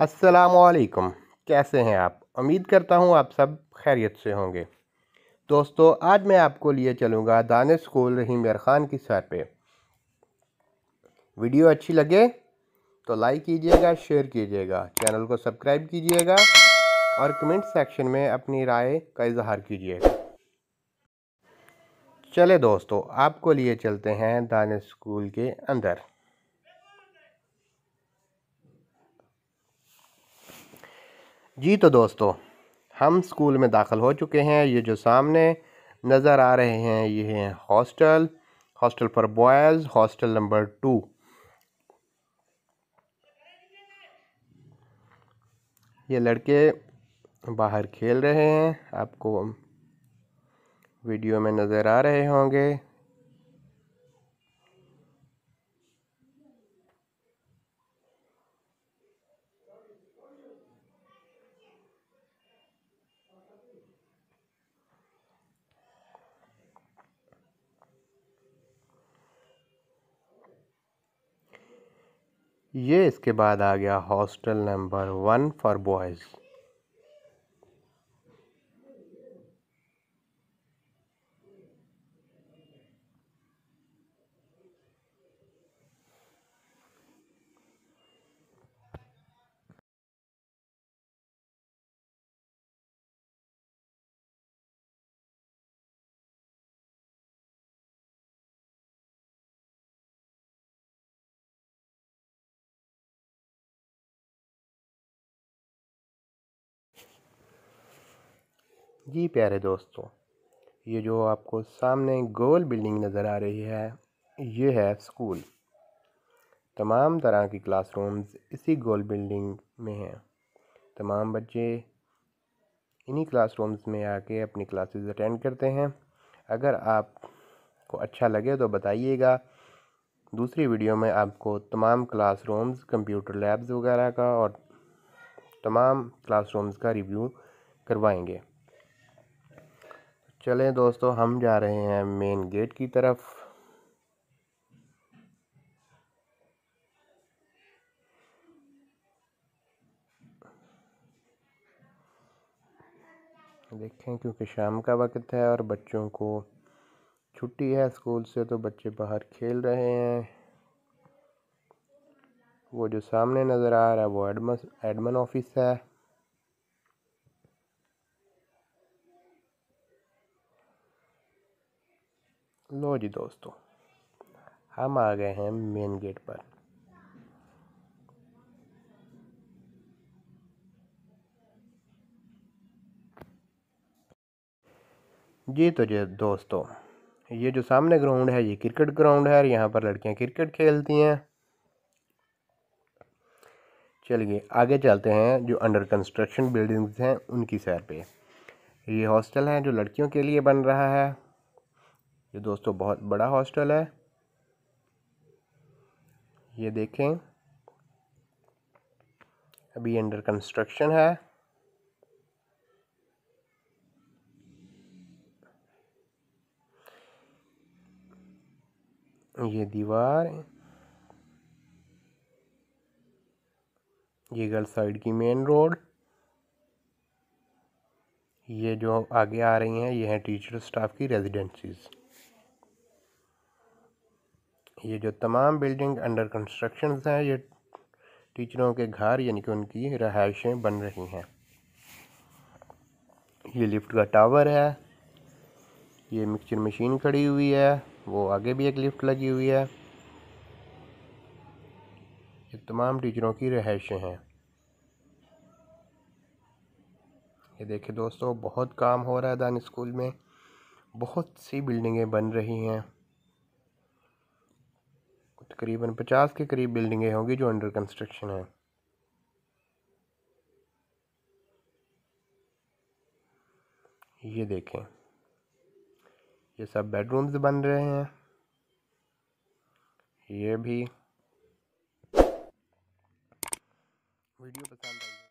असलकम कैसे हैं आप उम्मीद करता हूं आप सब खैरियत से होंगे दोस्तों आज मैं आपको लिए चलूँगा दानिश स्कूल रहीम यार ख़ान की सर पे वीडियो अच्छी लगे तो लाइक कीजिएगा शेयर कीजिएगा चैनल को सब्सक्राइब कीजिएगा और कमेंट सेक्शन में अपनी राय का इजहार कीजिएगा चले दोस्तों आपको लिए चलते हैं दानिश स्कूल के अंदर जी तो दोस्तों हम स्कूल में दाखिल हो चुके हैं ये जो सामने नज़र आ रहे हैं ये हैं hostel hostel for boys hostel number two ये लड़के बाहर खेल रहे हैं आपको वीडियो में नज़र आ रहे होंगे ये इसके बाद आ गया hostel number one for boys जी प्यारे दोस्तों ये जो आपको सामने गोल बिल्डिंग नज़र आ रही है ये है स्कूल तमाम तरह की क्लासरूम्स इसी गोल बिल्डिंग में हैं तमाम बच्चे इन्हीं क्लासरूम्स में आके अपनी क्लासेस अटेंड करते हैं अगर आपको अच्छा लगे तो बताइएगा दूसरी वीडियो में आपको तमाम क्लासरूम्स कंप्यूटर लैब्स वगैरह का और तमाम क्लासरूम्स का रिव्यू करवाएंगे चलें दोस्तों हम जा रहे हैं मेन गेट की तरफ देखें क्योंकि शाम का वक्त है और बच्चों को छुट्टी है स्कूल से तो बच्चे बाहर खेल रहे हैं वो जो सामने नज़र आ रहा है वो एडमन एडमन ऑफिस है लो जी दोस्तों हम आ गए हैं मेन गेट पर जी तो जी दोस्तों ये जो सामने ग्राउंड है ये क्रिकेट ग्राउंड है और यहाँ पर लड़कियाँ क्रिकेट खेलती हैं चलिए आगे चलते हैं जो अंडर कंस्ट्रक्शन बिल्डिंग्स हैं उनकी सैर पे ये हॉस्टल हैं जो लड़कियों के लिए बन रहा है ये दोस्तों बहुत बड़ा हॉस्टल है ये देखें अभी अंडर कंस्ट्रक्शन है ये दीवार ये गर्ल साइड की मेन रोड ये जो आगे आ रही हैं ये हैं टीचर स्टाफ की रेजिडेंसीज़ ये जो तमाम बिल्डिंग अंडर कंस्ट्रक्शन हैं ये टीचरों के घर यानी कि उनकी रहायशें बन रही हैं ये लिफ्ट का टावर है ये मिक्सचर मशीन खड़ी हुई है वो आगे भी एक लिफ्ट लगी हुई है ये तमाम टीचरों की रहायशें हैं ये देखिए दोस्तों बहुत काम हो रहा है दान स्कूल में बहुत सी बिल्डिंगें बन रही हैं तकरीबन पचास के करीब बिल्डिंगें होंगी जो अंडर कंस्ट्रक्शन हैं ये देखें ये सब बेडरूम्स बन रहे हैं ये भी वीडियो पसंद आई